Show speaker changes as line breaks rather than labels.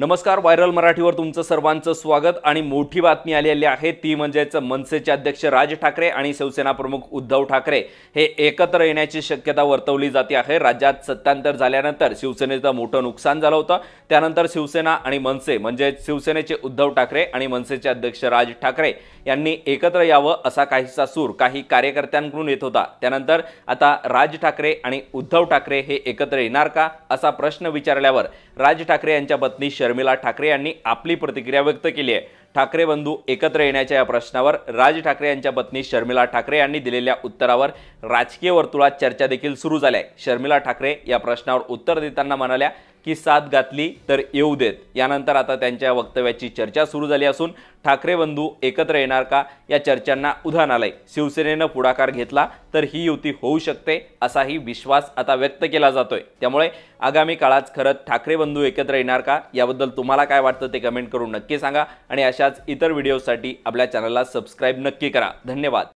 नमस्कार व्हायरल मराठीवर तुमचं सर्वांचं स्वागत आणि मोठी बातमी आलेली आहे ती म्हणजेच मनसेचे अध्यक्ष राज ठाकरे आणि शिवसेना प्रमुख उद्धव ठाकरे हे एकत्र येण्याची शक्यता वर्तवली जाते आहे राज्यात सत्तांतर झाल्यानंतर शिवसेनेचं मोठं नुकसान झालं होतं त्यानंतर शिवसेना आणि मनसे म्हणजे शिवसेनेचे उद्धव ठाकरे आणि मनसेचे अध्यक्ष राज ठाकरे यांनी एकत्र यावं असा काहीसा सूर काही कार्यकर्त्यांकडून येत होता त्यानंतर आता राज ठाकरे आणि उद्धव ठाकरे हे एकत्र येणार का असा प्रश्न विचारल्यावर राज ठाकरे यांच्या पत्नी शर्मिला ठाकरे यांनी आपली प्रतिक्रिया व्यक्त केली आहे ठाकरे बंधू एकत्र येण्याच्या या प्रश्नावर राज ठाकरे यांच्या पत्नी शर्मिला ठाकरे यांनी दिलेल्या उत्तरावर राजकीय वर्तुळात चर्चा देखील सुरू झाल्या आहे शर्मिला ठाकरे या प्रश्नावर उत्तर देताना म्हणाल्या की साथ घातली तर येऊ देत यानंतर आता त्यांच्या वक्तव्याची चर्चा सुरू झाली असून ठाकरे बंधू एकत्र येणार का या चर्चांना उधाण आलंय शिवसेनेनं पुढाकार घेतला तर ही युती होऊ शकते असाही विश्वास आता व्यक्त केला जातोय त्यामुळे आगामी काळात खरंच ठाकरे बंधू एकत्र येणार का याबद्दल तुम्हाला काय वाटतं ते कमेंट करून नक्की सांगा आणि अशाच इतर व्हिडिओसाठी आपल्या चॅनलला सबस्क्राईब नक्की करा धन्यवाद